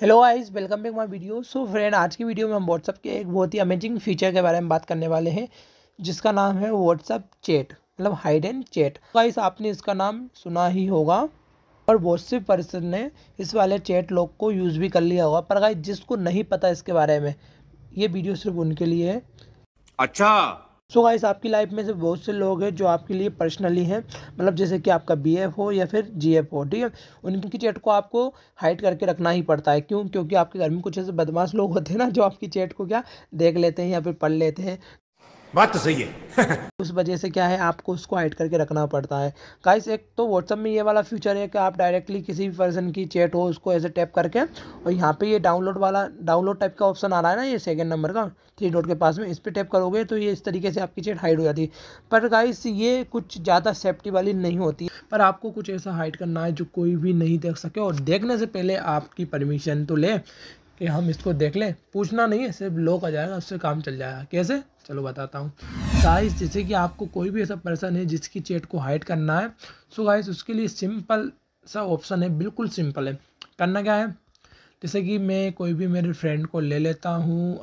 hello guys welcome back my video so friend आज की video में हम व्हाट्सअप के एक बहुत ही अमेजिंग फीचर के बारे में बात करने वाले हैं जिसका नाम है व्हाट्सअप चैट मतलब हाइड एंड चैट गाइस आपने इसका नाम सुना ही होगा और बहुत से पर्सन ने इस वाले चैट लॉक को यूज़ भी कर लिया होगा पर गाइस जिसको नहीं पता इसके बारे में ये वीडियो सिर्फ उनके लिए है अच्छा सो गाइस आपकी लाइफ में से बहुत से लोग हैं जो आपके लिए पर्सनली हैं मतलब जैसे कि आपका बी एफ हो या फिर जी एफ हो ठीक है उनकी चैट को आपको हाइड करके रखना ही पड़ता है क्यों क्योंकि आपके घर में कुछ ऐसे बदमाश लोग होते हैं ना जो आपकी चैट को क्या देख लेते हैं या फिर पढ़ लेते हैं बात तो सही है उस वजह से क्या है आपको उसको हाइड करके रखना पड़ता है गाइस एक तो व्हाट्सअप में ये वाला फ्यूचर है कि आप डायरेक्टली किसी भी पर्सन की चैट हो उसको ऐसे टैप करके और यहाँ पे ये डाउनलोड वाला डाउनलोड टाइप का ऑप्शन आ रहा है ना ये सेकंड नंबर का थ्री डॉट के पास में इस पर टैप करोगे तो ये इस तरीके से आपकी चेट हाइड हो जाती है पर गाइस ये कुछ ज़्यादा सेफ्टी वाली नहीं होती पर आपको कुछ ऐसा हाइड करना है जो कोई भी नहीं देख सके और देखने से पहले आपकी परमिशन तो ले कि हम इसको देख लें पूछना नहीं है सिर्फ लॉक आ जाएगा उससे काम चल जाएगा कैसे चलो बताता हूँ गाइस जैसे कि आपको कोई भी ऐसा पर्सन है जिसकी चैट को हाइड करना है सो गाइस उसके लिए सिंपल सा ऑप्शन है बिल्कुल सिंपल है करना क्या है जैसे कि मैं कोई भी मेरे फ्रेंड को ले लेता हूँ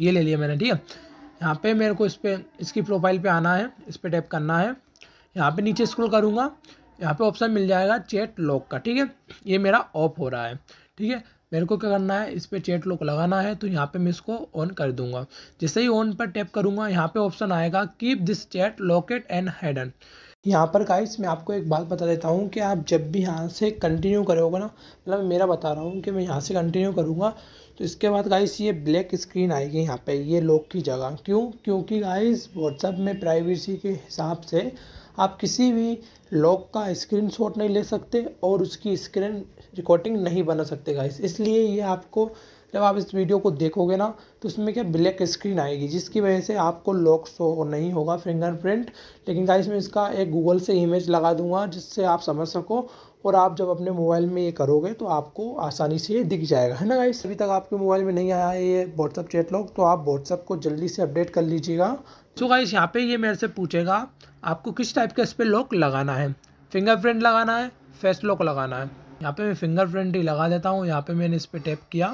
ये ले लिया मैंने ठीक है यहाँ पर मेरे को इस पर इसकी प्रोफाइल पर आना है इस पर टैप करना है यहाँ पर नीचे स्क्रोल करूँगा यहाँ पे ऑप्शन मिल जाएगा चैट लॉक का ठीक है ये मेरा ऑफ हो रहा है ठीक है मेरे को क्या करना है इस पर चैट लॉक लगाना है तो यहाँ पे मैं इसको ऑन कर दूंगा जैसे ही ऑन पर टैप करूंगा यहाँ पे ऑप्शन आएगा keep this chat locked and hidden यहाँ पर का मैं आपको एक बात बता देता हूँ कि आप जब भी यहाँ से कंटिन्यू करोगे ना मतलब मेरा बता रहा हूँ कि मैं यहाँ से कंटिन्यू करूँगा तो इसके बाद गाइस ये ब्लैक स्क्रीन आएगी यहाँ पे ये लॉक की जगह क्यों क्योंकि गाइस व्हाट्सअप में प्राइवेसी के हिसाब से आप किसी भी लॉक का स्क्रीनशॉट नहीं ले सकते और उसकी स्क्रीन रिकॉर्डिंग नहीं बना सकते गाइस इसलिए ये आपको जब आप इस वीडियो को देखोगे ना तो उसमें क्या ब्लैक स्क्रीन आएगी जिसकी वजह से आपको लॉक शो नहीं होगा फिंगरप्रिंट लेकिन गाइस मैं इसका एक गूगल से इमेज लगा दूंगा जिससे आप समझ सको और आप जब अपने मोबाइल में ये करोगे तो आपको आसानी से ये दिख जाएगा है ना गाइस अभी तक आपके मोबाइल में नहीं आया ये व्हाट्सअप चैट लॉक तो आप व्हाट्सअप को जल्दी से अपडेट कर लीजिएगा सो गाइस यहाँ पे ये मेरे से पूछेगा आपको किस टाइप का इस पर लॉक लगाना है फिंगरप्रिंट लगाना है फेस लॉक लगाना है यहाँ पे मैं फिंगरप्रिंट ही लगा देता हूँ यहाँ पे मैंने इस पर टैप किया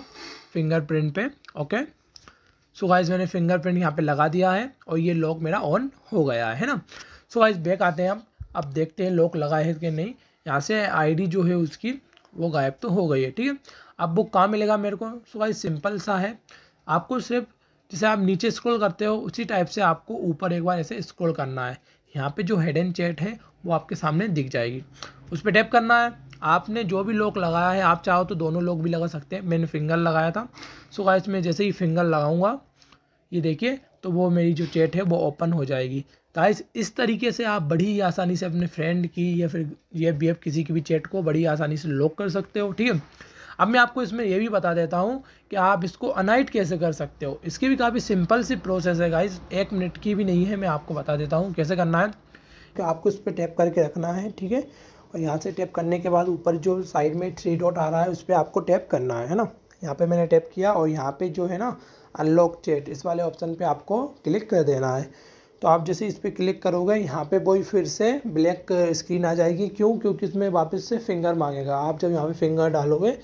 फिंगरप्रिंट पे ओके सो गाइस मैंने फिंगरप्रिंट यहाँ पे लगा दिया है और ये लॉक मेरा ऑन हो गया है ना सो गाइस बैक आते हैं हम अब देखते हैं लॉक लगा है कि नहीं यहाँ से आई जो है उसकी वो गायब तो हो गई है ठीक है अब वो कहाँ मिलेगा मेरे को सो गाइज सिंपल सा है आपको सिर्फ जैसे आप नीचे स्क्रॉल करते हो उसी टाइप से आपको ऊपर एक बार ऐसे स्क्रॉल करना है यहाँ पे जो हेड एंड चैट है वो आपके सामने दिख जाएगी उस पर टैप करना है आपने जो भी लॉक लगाया है आप चाहो तो दोनों लॉक भी लगा सकते हैं मैंने फिंगर लगाया था सो गाइस मैं जैसे ही फिंगर लगाऊंगा ये देखिए तो वो मेरी जो चैट है वो ओपन हो जाएगी गाइस इस तरीके से आप बड़ी आसानी से अपने फ्रेंड की या फिर या बी किसी की भी चैट को बड़ी आसानी से लॉक कर सकते हो ठीक है अब मैं आपको इसमें यह भी बता देता हूँ कि आप इसको अनाइट कैसे कर सकते हो इसकी भी काफ़ी सिंपल सी प्रोसेस है गाइज एक मिनट की भी नहीं है मैं आपको बता देता हूँ कैसे करना है कि आपको इस पर टैप करके रखना है ठीक है और यहाँ से टैप करने के बाद ऊपर जो साइड में थ्री डॉट आ रहा है उस पर आपको टैप करना है ना यहाँ पे मैंने टैप किया और यहाँ पे जो है ना अनलॉक चेट इस वाले ऑप्शन पे आपको क्लिक कर देना है तो आप जैसे इस पर क्लिक करोगे यहाँ पे वही फिर से ब्लैक स्क्रीन आ जाएगी क्यों क्योंकि इसमें वापस से फिंगर मांगेगा आप जब यहाँ पे फिंगर डालोगे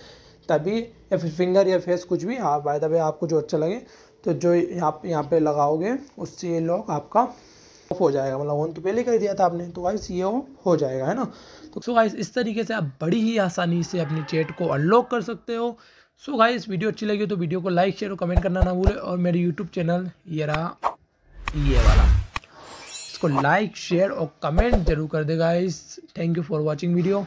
तभी या फिर फिंगर या फेस कुछ भी हाँ बाय द वे आपको जो अच्छा लगे तो जो यहाँ यहाँ पे लगाओगे उससे ये लॉक आपका ऑफ हो जाएगा मतलब ऑन तो पहले कर दिया था आपने तो वाइस ये हो जाएगा है ना तो सो गाइस इस तरीके से आप बड़ी ही आसानी से अपनी चैट को अनलॉक कर सकते हो सो गाइस वीडियो अच्छी लगी तो वीडियो को लाइक शेयर और कमेंट करना ना भूलें और मेरे यूट्यूब चैनल ये रहा ये वाला इसको लाइक शेयर और कमेंट जरूर कर देगा इस thank you for watching video